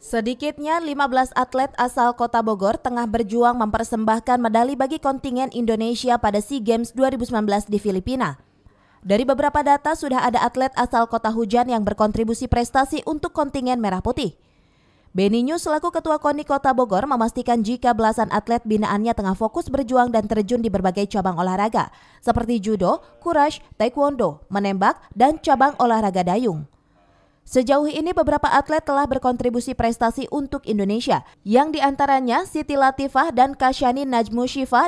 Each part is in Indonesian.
Sedikitnya 15 atlet asal kota Bogor tengah berjuang mempersembahkan medali bagi kontingen Indonesia pada SEA Games 2019 di Filipina. Dari beberapa data sudah ada atlet asal kota hujan yang berkontribusi prestasi untuk kontingen Merah Putih. Beni News selaku Ketua KONI Kota Bogor memastikan jika belasan atlet binaannya tengah fokus berjuang dan terjun di berbagai cabang olahraga seperti judo, kurash, taekwondo, menembak, dan cabang olahraga dayung. Sejauh ini beberapa atlet telah berkontribusi prestasi untuk Indonesia, yang diantaranya Siti Latifah dan Kasyani Najmu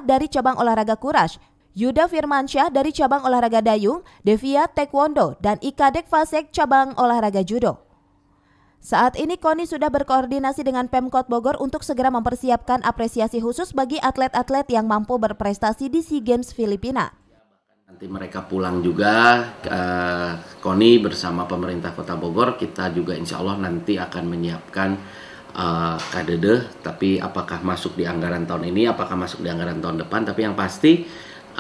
dari cabang olahraga kurash, Yuda Firmansyah dari cabang olahraga dayung, Devia Taekwondo, dan Ikadek Fasek cabang olahraga judo. Saat ini KONI sudah berkoordinasi dengan Pemkot Bogor untuk segera mempersiapkan apresiasi khusus bagi atlet-atlet yang mampu berprestasi di SEA Games Filipina. Nanti mereka pulang juga, uh, KONI bersama pemerintah Kota Bogor, kita juga insya Allah nanti akan menyiapkan uh, KDD, tapi apakah masuk di anggaran tahun ini, apakah masuk di anggaran tahun depan, tapi yang pasti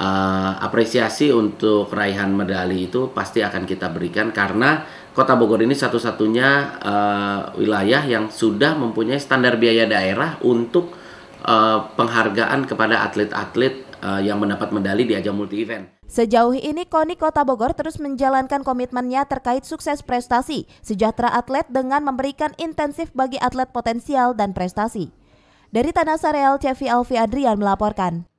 uh, apresiasi untuk raihan medali itu pasti akan kita berikan karena Kota Bogor ini satu-satunya uh, wilayah yang sudah mempunyai standar biaya daerah untuk uh, penghargaan kepada atlet-atlet uh, yang mendapat medali di ajang multi event. Sejauh ini KONI Kota Bogor terus menjalankan komitmennya terkait sukses prestasi, sejahtera atlet dengan memberikan intensif bagi atlet potensial dan prestasi. Dari Tanah Sareal, Cevi Alfi Adrian melaporkan.